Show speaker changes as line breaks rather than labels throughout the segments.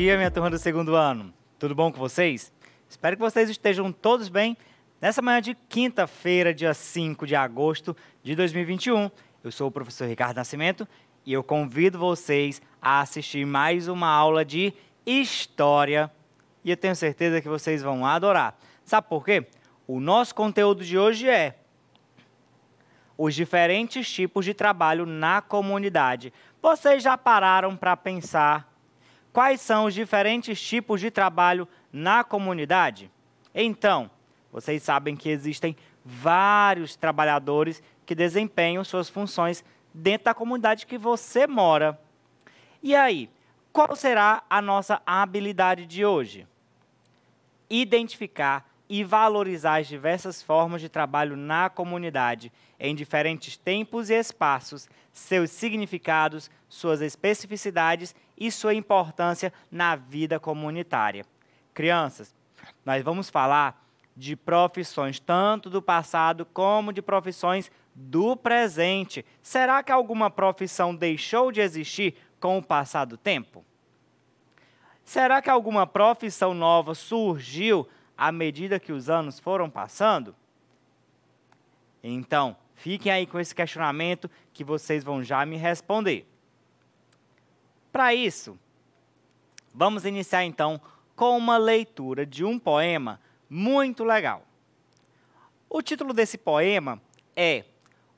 dia, minha turma do segundo ano. Tudo bom com vocês? Espero que vocês estejam todos bem. Nessa manhã de quinta-feira, dia 5 de agosto de 2021, eu sou o professor Ricardo Nascimento e eu convido vocês a assistir mais uma aula de História e eu tenho certeza que vocês vão adorar. Sabe por quê? O nosso conteúdo de hoje é os diferentes tipos de trabalho na comunidade. Vocês já pararam para pensar quais são os diferentes tipos de trabalho na comunidade? Então, vocês sabem que existem vários trabalhadores que desempenham suas funções dentro da comunidade que você mora. E aí, qual será a nossa habilidade de hoje? Identificar e valorizar as diversas formas de trabalho na comunidade, em diferentes tempos e espaços, seus significados, suas especificidades e sua importância na vida comunitária. Crianças, nós vamos falar de profissões tanto do passado como de profissões do presente. Será que alguma profissão deixou de existir com o passar do tempo? Será que alguma profissão nova surgiu à medida que os anos foram passando? Então, fiquem aí com esse questionamento que vocês vão já me responder. Para isso, vamos iniciar então com uma leitura de um poema muito legal. O título desse poema é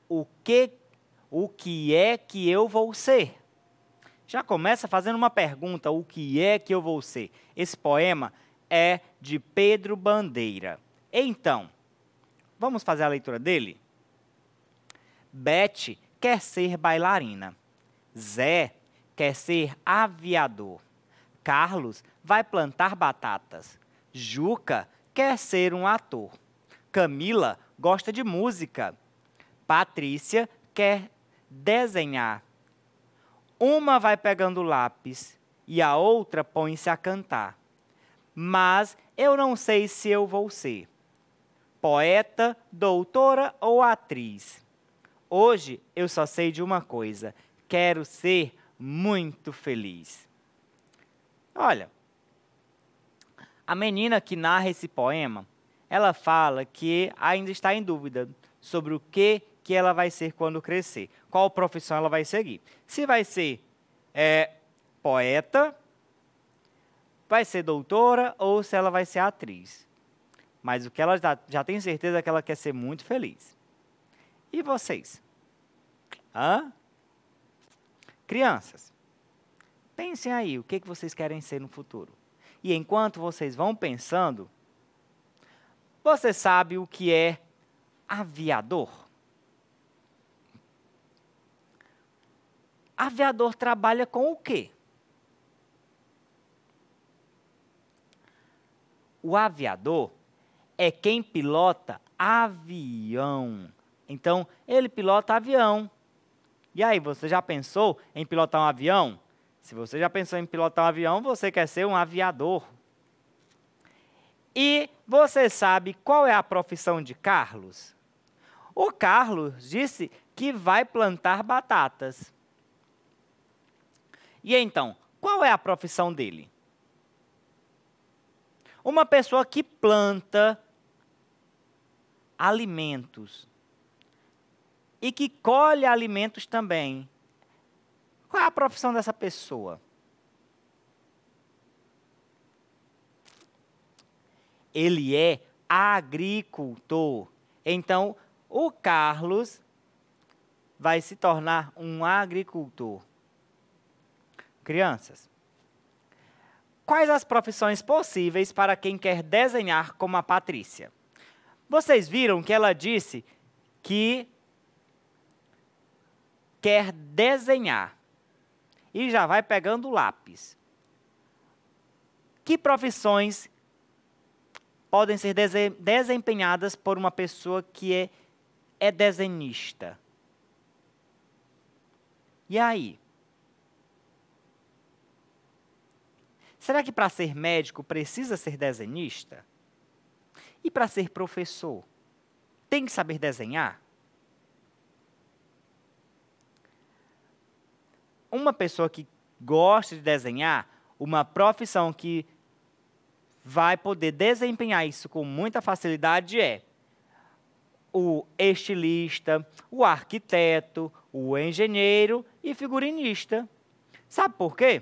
O que o que é que eu vou ser? Já começa fazendo uma pergunta, o que é que eu vou ser? Esse poema é de Pedro Bandeira. Então, vamos fazer a leitura dele? Beth quer ser bailarina. Zé quer ser aviador. Carlos vai plantar batatas. Juca quer ser um ator. Camila gosta de música. Patrícia quer desenhar. Uma vai pegando lápis e a outra põe-se a cantar. Mas eu não sei se eu vou ser poeta, doutora ou atriz. Hoje eu só sei de uma coisa: quero ser muito feliz. Olha, a menina que narra esse poema, ela fala que ainda está em dúvida sobre o que que ela vai ser quando crescer, qual profissão ela vai seguir. Se vai ser é, poeta, vai ser doutora ou se ela vai ser atriz. Mas o que ela já, já tem certeza é que ela quer ser muito feliz. E vocês? Hã? Crianças, pensem aí o que, que vocês querem ser no futuro. E enquanto vocês vão pensando, você sabe o que é aviador? Aviador trabalha com o quê? O aviador é quem pilota avião. Então, ele pilota avião, e aí, você já pensou em pilotar um avião? Se você já pensou em pilotar um avião, você quer ser um aviador. E você sabe qual é a profissão de Carlos? O Carlos disse que vai plantar batatas. E então, qual é a profissão dele? Uma pessoa que planta alimentos e que colhe alimentos também. Qual é a profissão dessa pessoa? Ele é agricultor. Então, o Carlos vai se tornar um agricultor. Crianças, quais as profissões possíveis para quem quer desenhar como a Patrícia? Vocês viram que ela disse que quer desenhar e já vai pegando o lápis. Que profissões podem ser desempenhadas por uma pessoa que é, é desenhista? E aí? Será que para ser médico precisa ser desenhista? E para ser professor, tem que saber desenhar? uma pessoa que gosta de desenhar, uma profissão que vai poder desempenhar isso com muita facilidade é o estilista, o arquiteto, o engenheiro e figurinista. Sabe por quê?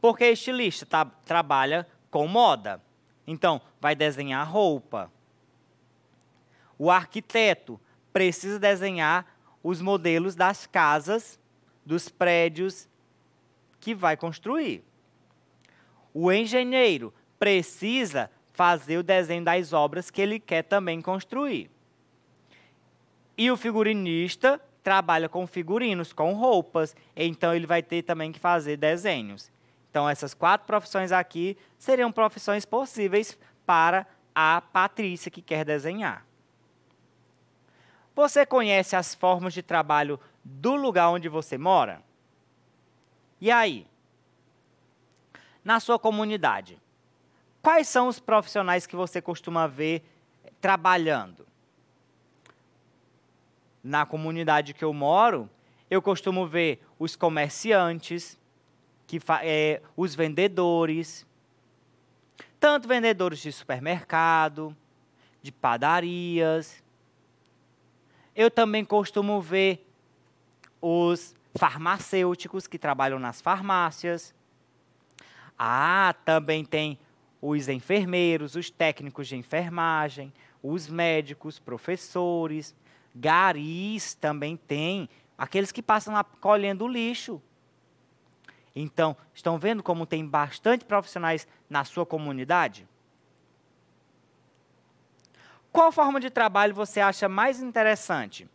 Porque estilista tá, trabalha com moda. Então, vai desenhar roupa. O arquiteto precisa desenhar os modelos das casas dos prédios que vai construir. O engenheiro precisa fazer o desenho das obras que ele quer também construir. E o figurinista trabalha com figurinos, com roupas, então ele vai ter também que fazer desenhos. Então, essas quatro profissões aqui seriam profissões possíveis para a Patrícia que quer desenhar. Você conhece as formas de trabalho do lugar onde você mora? E aí? Na sua comunidade, quais são os profissionais que você costuma ver trabalhando? Na comunidade que eu moro, eu costumo ver os comerciantes, que é, os vendedores, tanto vendedores de supermercado, de padarias. Eu também costumo ver os farmacêuticos que trabalham nas farmácias. Ah, também tem os enfermeiros, os técnicos de enfermagem, os médicos, professores, garis também tem, aqueles que passam lá colhendo lixo. Então, estão vendo como tem bastante profissionais na sua comunidade? Qual forma de trabalho você acha mais interessante?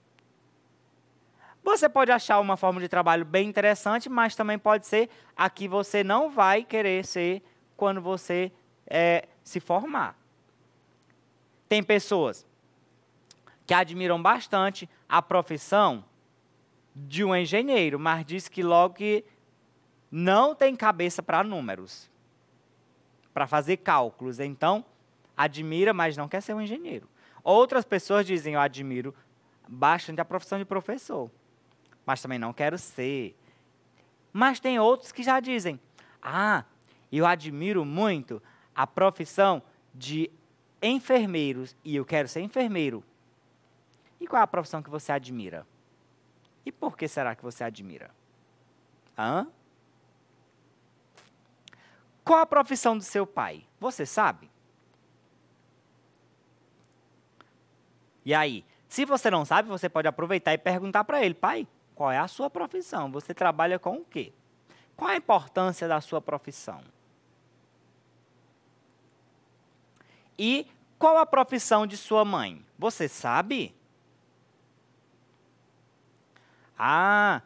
Você pode achar uma forma de trabalho bem interessante, mas também pode ser a que você não vai querer ser quando você é, se formar. Tem pessoas que admiram bastante a profissão de um engenheiro, mas diz que logo que não tem cabeça para números, para fazer cálculos. Então, admira, mas não quer ser um engenheiro. Outras pessoas dizem: Eu admiro bastante a profissão de professor, mas também não quero ser. Mas tem outros que já dizem: ah, eu admiro muito a profissão de enfermeiros e eu quero ser enfermeiro. E qual é a profissão que você admira? E por que será que você admira? Hã? Qual a profissão do seu pai? Você sabe? E aí, se você não sabe, você pode aproveitar e perguntar para ele, pai, qual é a sua profissão? Você trabalha com o quê? Qual a importância da sua profissão? E qual a profissão de sua mãe? Você sabe? Ah,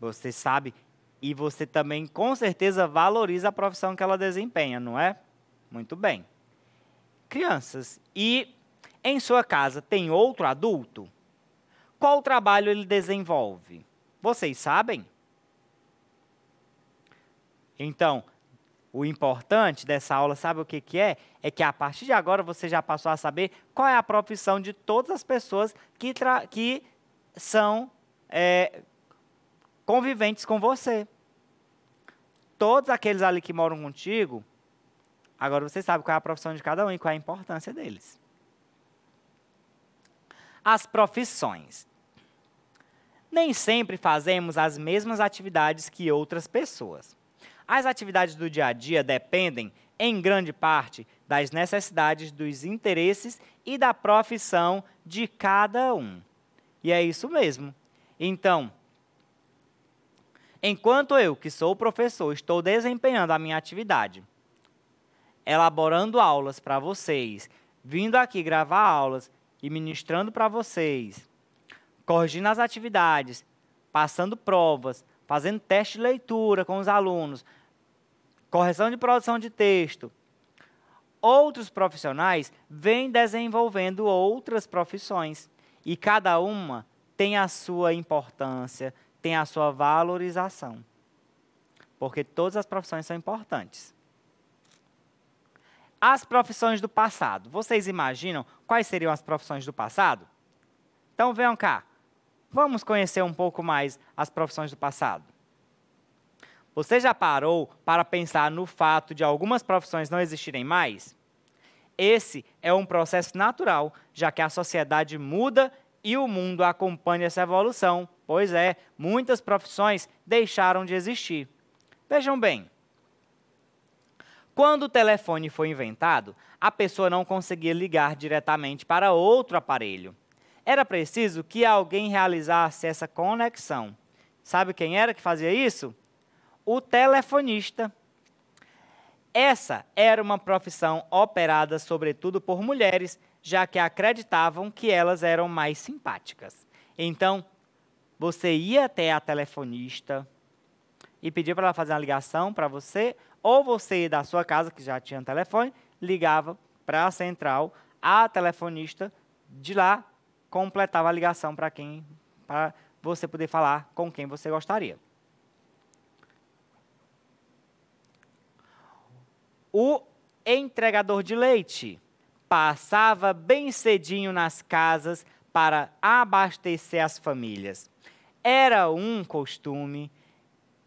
você sabe. E você também, com certeza, valoriza a profissão que ela desempenha, não é? Muito bem. Crianças, e em sua casa tem outro adulto? qual trabalho ele desenvolve? Vocês sabem? Então, o importante dessa aula, sabe o que, que é? É que a partir de agora você já passou a saber qual é a profissão de todas as pessoas que, que são é, conviventes com você. Todos aqueles ali que moram contigo, agora você sabe qual é a profissão de cada um e qual é a importância deles as profissões. Nem sempre fazemos as mesmas atividades que outras pessoas. As atividades do dia a dia dependem, em grande parte, das necessidades, dos interesses e da profissão de cada um. E é isso mesmo. Então, enquanto eu, que sou professor, estou desempenhando a minha atividade, elaborando aulas para vocês, vindo aqui gravar aulas, e ministrando para vocês, corrigindo as atividades, passando provas, fazendo teste de leitura com os alunos, correção de produção de texto. Outros profissionais vêm desenvolvendo outras profissões e cada uma tem a sua importância, tem a sua valorização. Porque todas as profissões são importantes. As profissões do passado. Vocês imaginam quais seriam as profissões do passado? Então venham cá. Vamos conhecer um pouco mais as profissões do passado. Você já parou para pensar no fato de algumas profissões não existirem mais? Esse é um processo natural, já que a sociedade muda e o mundo acompanha essa evolução. Pois é, muitas profissões deixaram de existir. Vejam bem, quando o telefone foi inventado, a pessoa não conseguia ligar diretamente para outro aparelho. Era preciso que alguém realizasse essa conexão. Sabe quem era que fazia isso? O telefonista. Essa era uma profissão operada sobretudo por mulheres, já que acreditavam que elas eram mais simpáticas. Então, você ia até a telefonista e pedia para ela fazer uma ligação para você, ou você, da sua casa, que já tinha um telefone, ligava para a central, a telefonista de lá completava a ligação para quem, para você poder falar com quem você gostaria. O entregador de leite passava bem cedinho nas casas para abastecer as famílias. Era um costume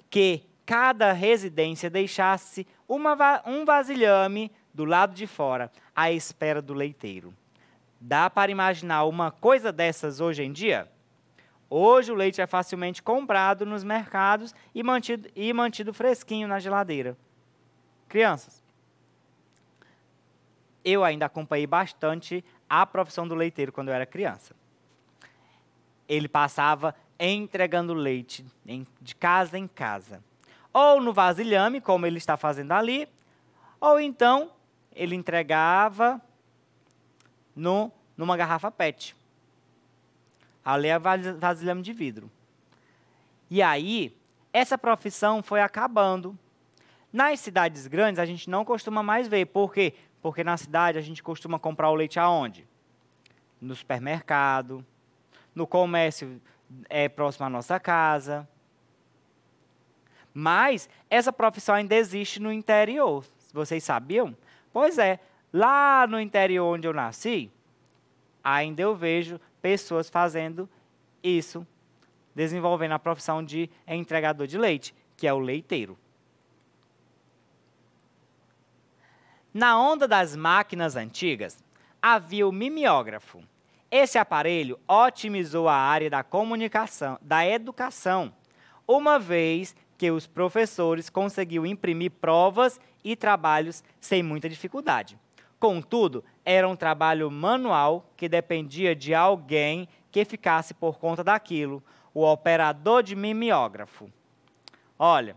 que cada residência deixasse uma, um vasilhame do lado de fora, à espera do leiteiro. Dá para imaginar uma coisa dessas hoje em dia? Hoje o leite é facilmente comprado nos mercados e mantido, e mantido fresquinho na geladeira. Crianças, eu ainda acompanhei bastante a profissão do leiteiro quando eu era criança. Ele passava entregando leite de casa em casa ou no vasilhame, como ele está fazendo ali, ou então ele entregava no, numa garrafa PET. Ali é vasilhame de vidro. E aí, essa profissão foi acabando. Nas cidades grandes, a gente não costuma mais ver. Por quê? Porque na cidade a gente costuma comprar o leite aonde? No supermercado, no comércio é, próximo à nossa casa. Mas essa profissão ainda existe no interior. Vocês sabiam? Pois é, lá no interior onde eu nasci, ainda eu vejo pessoas fazendo isso, desenvolvendo a profissão de entregador de leite, que é o leiteiro. Na onda das máquinas antigas, havia o mimeógrafo. Esse aparelho otimizou a área da comunicação, da educação, uma vez que os professores conseguiu imprimir provas e trabalhos sem muita dificuldade. Contudo, era um trabalho manual que dependia de alguém que ficasse por conta daquilo, o operador de mimeógrafo. Olha,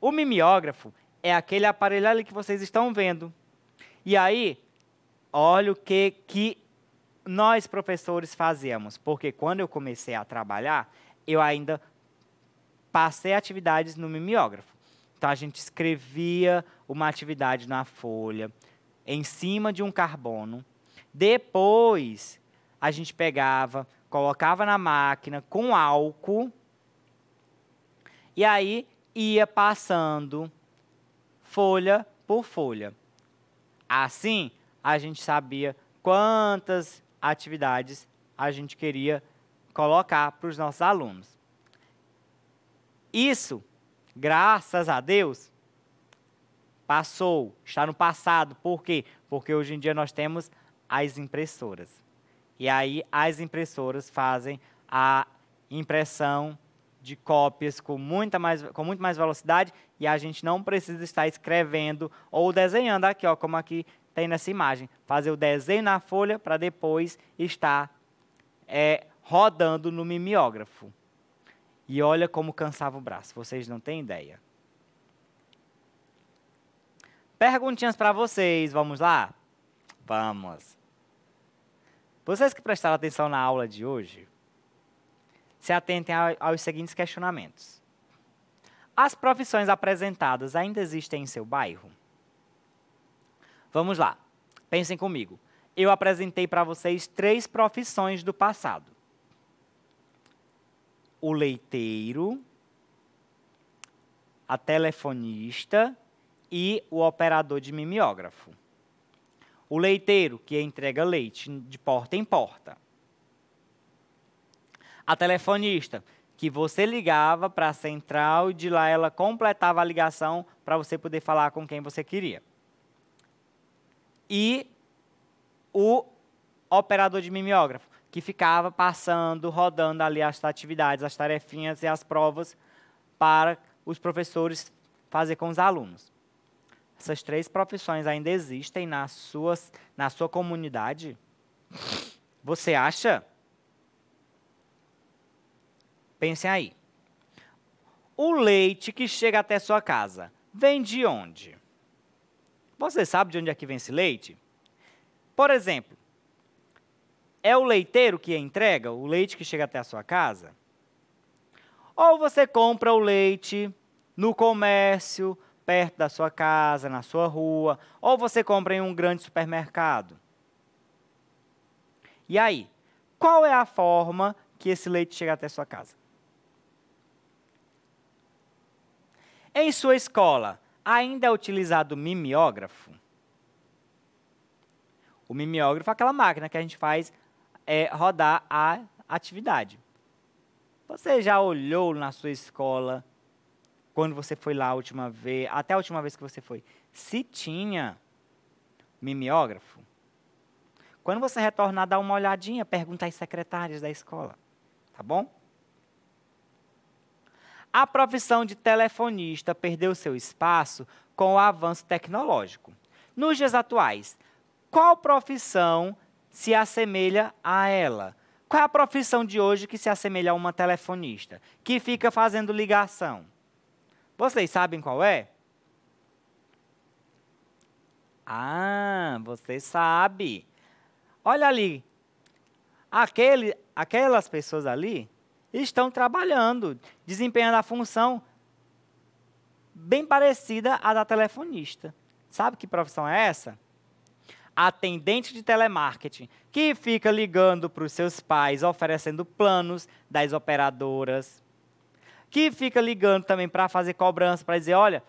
o mimeógrafo é aquele aparelho ali que vocês estão vendo. E aí, olha o que, que nós professores fazemos? porque quando eu comecei a trabalhar, eu ainda passei atividades no mimeógrafo. Então a gente escrevia uma atividade na folha, em cima de um carbono. Depois a gente pegava, colocava na máquina com álcool e aí ia passando folha por folha. Assim, a gente sabia quantas atividades a gente queria colocar para os nossos alunos. Isso, graças a Deus, passou, está no passado. Por quê? Porque hoje em dia nós temos as impressoras. E aí as impressoras fazem a impressão de cópias com, muita mais, com muito mais velocidade e a gente não precisa estar escrevendo ou desenhando aqui, ó, como aqui tem nessa imagem. Fazer o desenho na folha para depois estar é, rodando no mimeógrafo. E olha como cansava o braço, vocês não têm ideia. Perguntinhas para vocês, vamos lá? Vamos. Vocês que prestaram atenção na aula de hoje, se atentem aos seguintes questionamentos. As profissões apresentadas ainda existem em seu bairro? Vamos lá, pensem comigo. Eu apresentei para vocês três profissões do passado o leiteiro, a telefonista e o operador de mimeógrafo. O leiteiro, que entrega leite de porta em porta. A telefonista, que você ligava para a central e de lá ela completava a ligação para você poder falar com quem você queria. E o operador de mimeógrafo, que ficava passando, rodando ali as atividades, as tarefinhas e as provas para os professores fazer com os alunos. Essas três profissões ainda existem nas suas, na sua comunidade? Você acha? Pensem aí. O leite que chega até sua casa vem de onde? Você sabe de onde é que vem esse leite? Por exemplo, é o leiteiro que entrega o leite que chega até a sua casa? Ou você compra o leite no comércio, perto da sua casa, na sua rua, ou você compra em um grande supermercado? E aí, qual é a forma que esse leite chega até a sua casa? Em sua escola, ainda é utilizado o mimeógrafo? O mimeógrafo é aquela máquina que a gente faz é, rodar a atividade. Você já olhou na sua escola, quando você foi lá a última vez, até a última vez que você foi, se tinha mimeógrafo? Quando você retornar, dá uma olhadinha, pergunta às secretárias da escola, tá bom? A profissão de telefonista perdeu seu espaço com o avanço tecnológico. Nos dias atuais, qual profissão se assemelha a ela. Qual é a profissão de hoje que se assemelha a uma telefonista, que fica fazendo ligação? Vocês sabem qual é? Ah, você sabe. Olha ali. Aquele, aquelas pessoas ali estão trabalhando, desempenhando a função bem parecida à da telefonista. Sabe que profissão é essa? atendente de telemarketing, que fica ligando para os seus pais, oferecendo planos das operadoras, que fica ligando também para fazer cobrança, para dizer, olha,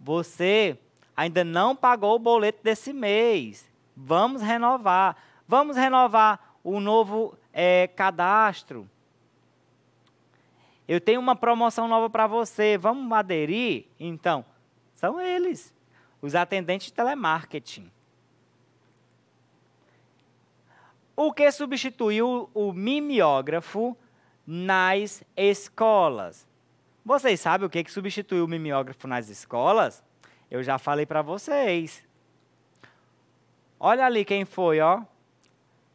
você ainda não pagou o boleto desse mês, vamos renovar, vamos renovar o novo é, cadastro. Eu tenho uma promoção nova para você, vamos aderir? Então, são eles, os atendentes de telemarketing. o que substituiu o mimeógrafo nas escolas. Vocês sabem o que, substituiu o mimeógrafo nas escolas? Eu já falei para vocês. Olha ali quem foi, ó.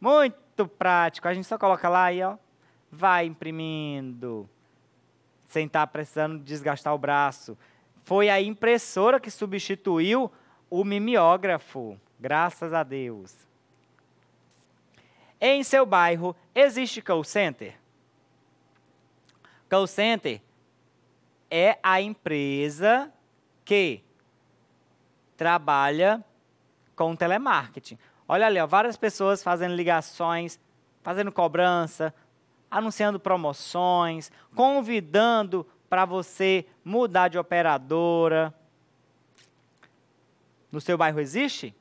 Muito prático. A gente só coloca lá e ó, vai imprimindo. Sem estar tá precisando desgastar o braço. Foi a impressora que substituiu o mimeógrafo. Graças a Deus. Em seu bairro existe call center? Call center é a empresa que trabalha com telemarketing. Olha ali, ó, várias pessoas fazendo ligações, fazendo cobrança, anunciando promoções, convidando para você mudar de operadora. No seu bairro existe?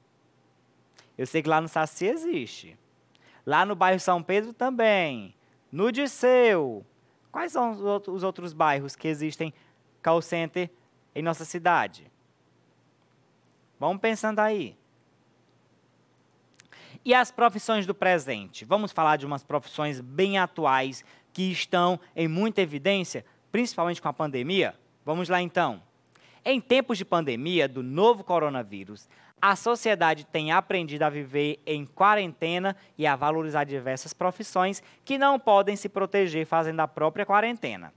Eu sei que lá no Saci existe. Lá no bairro São Pedro também. No Disseu. Quais são os outros bairros que existem call center em nossa cidade? Vamos pensando aí. E as profissões do presente? Vamos falar de umas profissões bem atuais que estão em muita evidência, principalmente com a pandemia? Vamos lá então. Em tempos de pandemia do novo coronavírus, a sociedade tem aprendido a viver em quarentena e a valorizar diversas profissões que não podem se proteger fazendo a própria quarentena.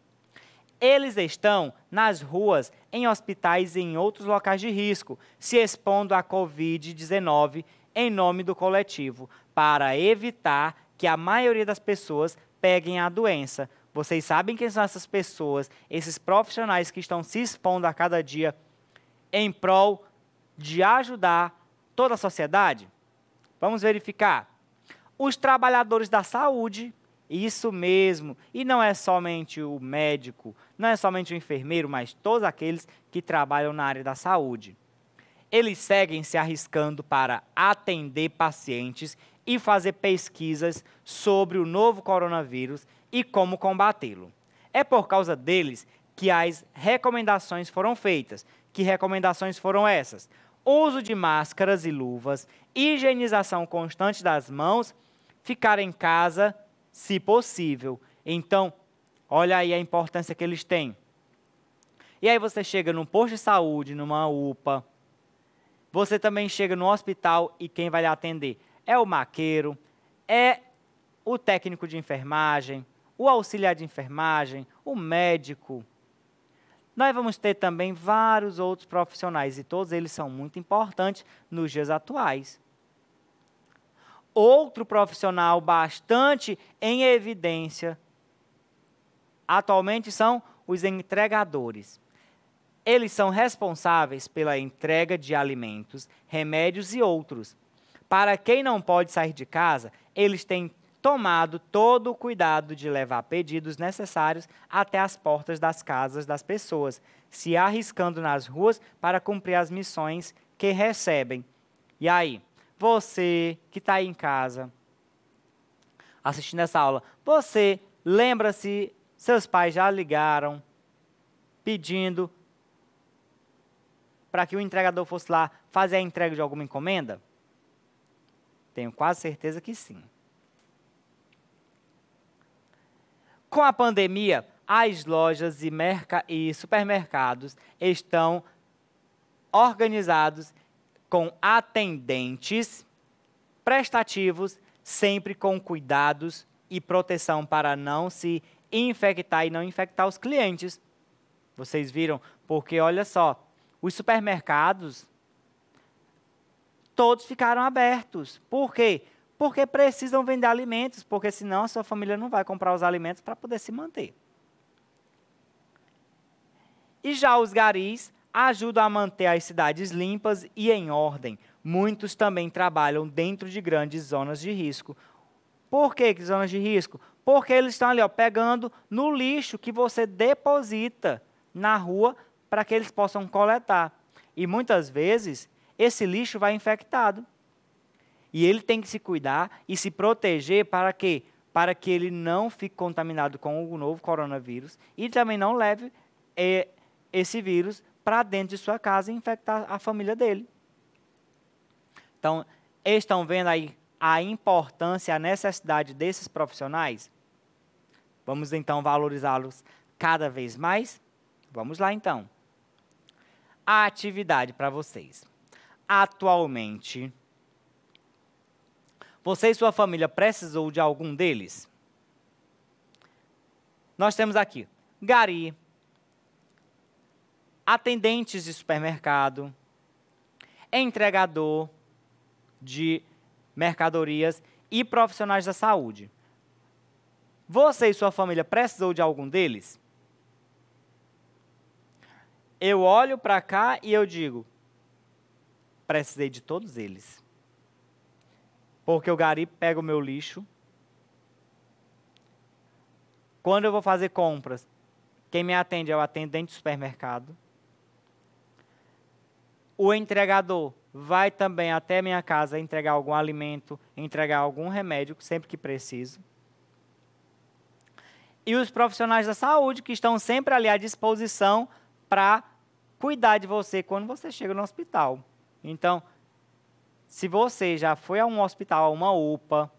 Eles estão nas ruas, em hospitais e em outros locais de risco, se expondo à Covid-19 em nome do coletivo, para evitar que a maioria das pessoas peguem a doença. Vocês sabem quem são essas pessoas, esses profissionais que estão se expondo a cada dia em prol de ajudar toda a sociedade? Vamos verificar. Os trabalhadores da saúde, isso mesmo, e não é somente o médico, não é somente o enfermeiro, mas todos aqueles que trabalham na área da saúde. Eles seguem se arriscando para atender pacientes e fazer pesquisas sobre o novo coronavírus e como combatê-lo. É por causa deles que as recomendações foram feitas. Que recomendações foram essas? uso de máscaras e luvas, higienização constante das mãos, ficar em casa, se possível. Então, olha aí a importância que eles têm. E aí você chega num posto de saúde, numa UPA, você também chega no hospital e quem vai lhe atender é o maqueiro, é o técnico de enfermagem, o auxiliar de enfermagem, o médico, nós vamos ter também vários outros profissionais e todos eles são muito importantes nos dias atuais. Outro profissional bastante em evidência atualmente são os entregadores. Eles são responsáveis pela entrega de alimentos, remédios e outros. Para quem não pode sair de casa, eles têm tomado todo o cuidado de levar pedidos necessários até as portas das casas das pessoas, se arriscando nas ruas para cumprir as missões que recebem. E aí, você que está aí em casa, assistindo essa aula, você lembra-se, seus pais já ligaram pedindo para que o entregador fosse lá fazer a entrega de alguma encomenda? Tenho quase certeza que sim. Com a pandemia, as lojas e, e supermercados estão organizados com atendentes prestativos, sempre com cuidados e proteção para não se infectar e não infectar os clientes. Vocês viram? Porque olha só, os supermercados todos ficaram abertos. Por quê? porque precisam vender alimentos, porque senão a sua família não vai comprar os alimentos para poder se manter. E já os garis ajudam a manter as cidades limpas e em ordem. Muitos também trabalham dentro de grandes zonas de risco. Por que zonas de risco? Porque eles estão ali ó, pegando no lixo que você deposita na rua para que eles possam coletar. E muitas vezes esse lixo vai infectado. E ele tem que se cuidar e se proteger para quê? Para que ele não fique contaminado com o novo coronavírus e também não leve é, esse vírus para dentro de sua casa e infectar a família dele. Então, estão vendo aí a importância, a necessidade desses profissionais? Vamos então valorizá-los cada vez mais? Vamos lá então. A atividade para vocês. Atualmente, você e sua família precisou de algum deles? Nós temos aqui gari, atendentes de supermercado, entregador de mercadorias e profissionais da saúde. Você e sua família precisou de algum deles? Eu olho para cá e eu digo: precisei de todos eles porque o gari pega o meu lixo. Quando eu vou fazer compras, quem me atende é o atendente do supermercado. O entregador vai também até minha casa entregar algum alimento, entregar algum remédio, sempre que preciso. E os profissionais da saúde, que estão sempre ali à disposição para cuidar de você quando você chega no hospital. Então, se você já foi a um hospital, a uma UPA,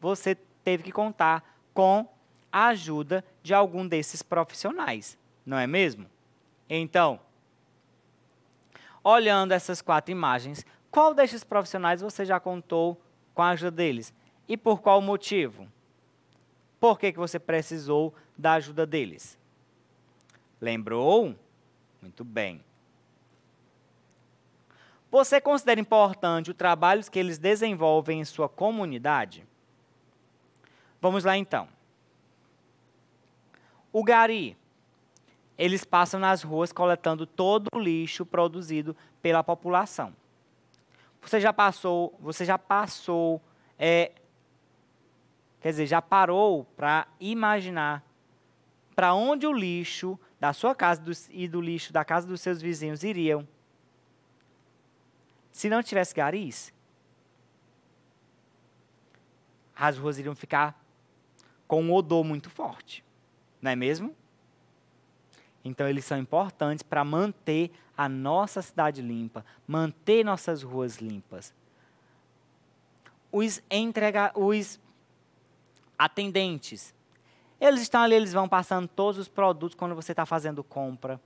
você teve que contar com a ajuda de algum desses profissionais, não é mesmo? Então, olhando essas quatro imagens, qual desses profissionais você já contou com a ajuda deles? E por qual motivo? Por que, que você precisou da ajuda deles? Lembrou? Muito bem. Você considera importante o trabalho que eles desenvolvem em sua comunidade? Vamos lá então. O gari. Eles passam nas ruas coletando todo o lixo produzido pela população. Você já passou, você já passou, é, quer dizer, já parou para imaginar para onde o lixo da sua casa e do lixo da casa dos seus vizinhos iriam? Se não tivesse garis, as ruas iriam ficar com um odor muito forte, não é mesmo? Então, eles são importantes para manter a nossa cidade limpa, manter nossas ruas limpas. Os, entrega, os atendentes, eles estão ali, eles vão passando todos os produtos quando você está fazendo compra.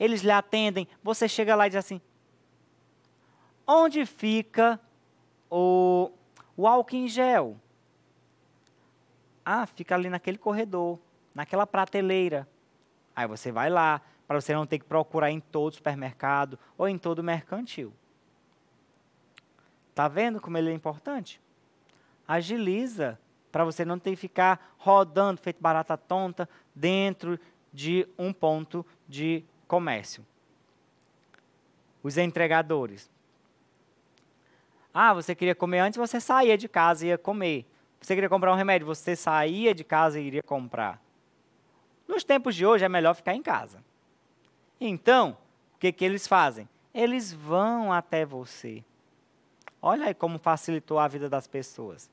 Eles lhe atendem, você chega lá e diz assim: Onde fica o, o álcool em gel? Ah, fica ali naquele corredor, naquela prateleira. Aí você vai lá, para você não ter que procurar em todo supermercado ou em todo mercantil. Tá vendo como ele é importante? Agiliza para você não ter que ficar rodando feito barata tonta dentro de um ponto de comércio. Os entregadores. Ah, você queria comer antes, você saía de casa e ia comer. Você queria comprar um remédio, você saía de casa e iria comprar. Nos tempos de hoje é melhor ficar em casa. Então, o que, que eles fazem? Eles vão até você. Olha aí como facilitou a vida das pessoas.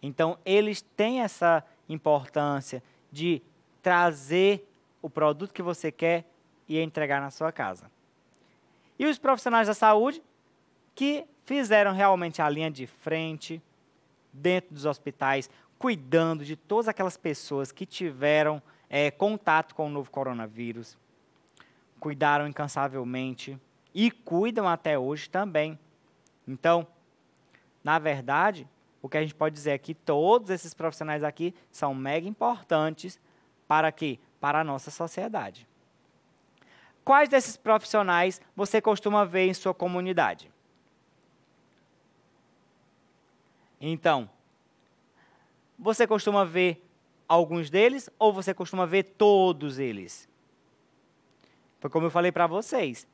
Então, eles têm essa importância de trazer o produto que você quer e entregar na sua casa. E os profissionais da saúde que fizeram realmente a linha de frente dentro dos hospitais, cuidando de todas aquelas pessoas que tiveram é, contato com o novo coronavírus, cuidaram incansavelmente e cuidam até hoje também. Então, na verdade, o que a gente pode dizer é que todos esses profissionais aqui são mega importantes para que para a nossa sociedade. Quais desses profissionais você costuma ver em sua comunidade? Então, você costuma ver alguns deles ou você costuma ver todos eles? Foi como eu falei para vocês.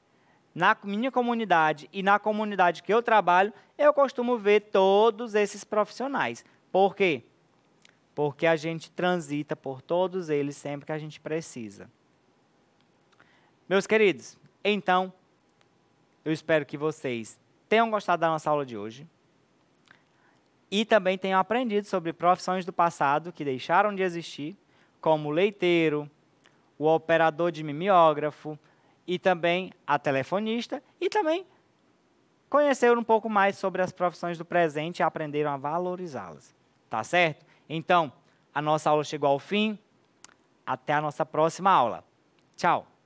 Na minha comunidade e na comunidade que eu trabalho, eu costumo ver todos esses profissionais. Por quê? Porque a gente transita por todos eles sempre que a gente precisa. Meus queridos, então, eu espero que vocês tenham gostado da nossa aula de hoje. E também tenham aprendido sobre profissões do passado que deixaram de existir, como o leiteiro, o operador de mimeógrafo e também a telefonista, e também conheceram um pouco mais sobre as profissões do presente e aprenderam a valorizá-las. Tá certo? Então, a nossa aula chegou ao fim. Até a nossa próxima aula. Tchau!